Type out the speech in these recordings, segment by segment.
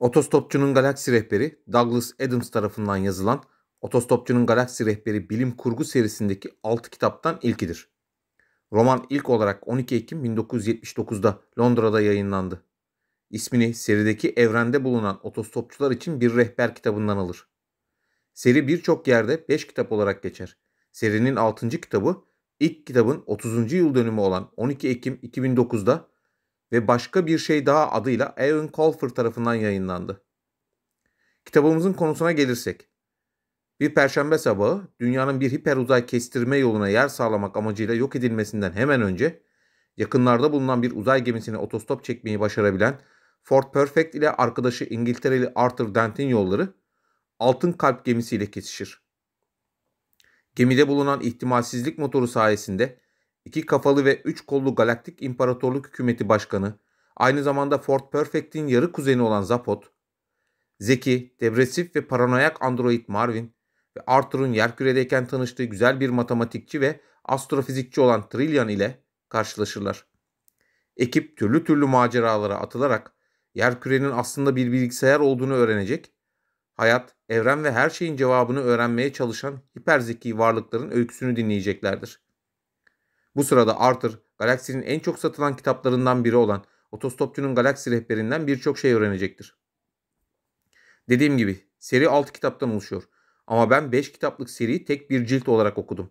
Otostopçunun Galaksi Rehberi Douglas Adams tarafından yazılan Otostopçunun Galaksi Rehberi bilim kurgu serisindeki 6 kitaptan ilkidir. Roman ilk olarak 12 Ekim 1979'da Londra'da yayınlandı. İsmini serideki evrende bulunan otostopçular için bir rehber kitabından alır. Seri birçok yerde 5 kitap olarak geçer. Serinin 6. kitabı ilk kitabın 30. yıl dönümü olan 12 Ekim 2009'da ve başka bir şey daha adıyla Aaron Colfer tarafından yayınlandı. Kitabımızın konusuna gelirsek. Bir perşembe sabahı dünyanın bir hiper uzay kestirme yoluna yer sağlamak amacıyla yok edilmesinden hemen önce yakınlarda bulunan bir uzay gemisine otostop çekmeyi başarabilen Ford Perfect ile arkadaşı İngiltereli Arthur Dent'in yolları Altın Kalp gemisiyle kesişir. Gemide bulunan ihtimalsizlik motoru sayesinde iki kafalı ve üç kollu Galaktik İmparatorluk Hükümeti Başkanı, aynı zamanda Fort Perfect'in yarı kuzeni olan Zapot, zeki, depresif ve paranoyak android Marvin ve Arthur'un yerküredeyken tanıştığı güzel bir matematikçi ve astrofizikçi olan Trillian ile karşılaşırlar. Ekip türlü türlü maceralara atılarak yerkürenin aslında bir bilgisayar olduğunu öğrenecek, hayat, evren ve her şeyin cevabını öğrenmeye çalışan hiper zeki varlıkların öyküsünü dinleyeceklerdir. Bu sırada Arthur, galaksinin en çok satılan kitaplarından biri olan Otostopçunun Galaksi Rehberinden birçok şey öğrenecektir. Dediğim gibi seri 6 kitaptan oluşuyor ama ben 5 kitaplık seriyi tek bir cilt olarak okudum.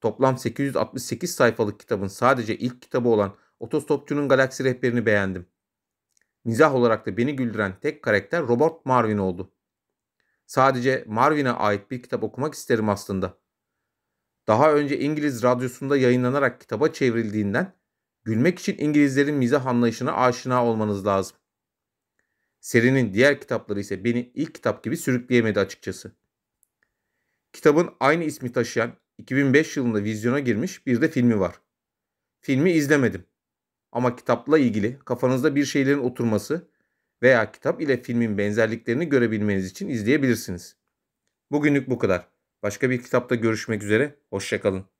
Toplam 868 sayfalık kitabın sadece ilk kitabı olan Otostopçunun Galaksi Rehberini beğendim. Mizah olarak da beni güldüren tek karakter Robert Marvin oldu. Sadece Marvin'e ait bir kitap okumak isterim aslında daha önce İngiliz radyosunda yayınlanarak kitaba çevrildiğinden gülmek için İngilizlerin mizah anlayışına aşina olmanız lazım. Serinin diğer kitapları ise beni ilk kitap gibi sürükleyemedi açıkçası. Kitabın aynı ismi taşıyan 2005 yılında vizyona girmiş bir de filmi var. Filmi izlemedim. Ama kitapla ilgili kafanızda bir şeylerin oturması veya kitap ile filmin benzerliklerini görebilmeniz için izleyebilirsiniz. Bugünlük bu kadar. Başka bir kitapta görüşmek üzere. Hoşçakalın.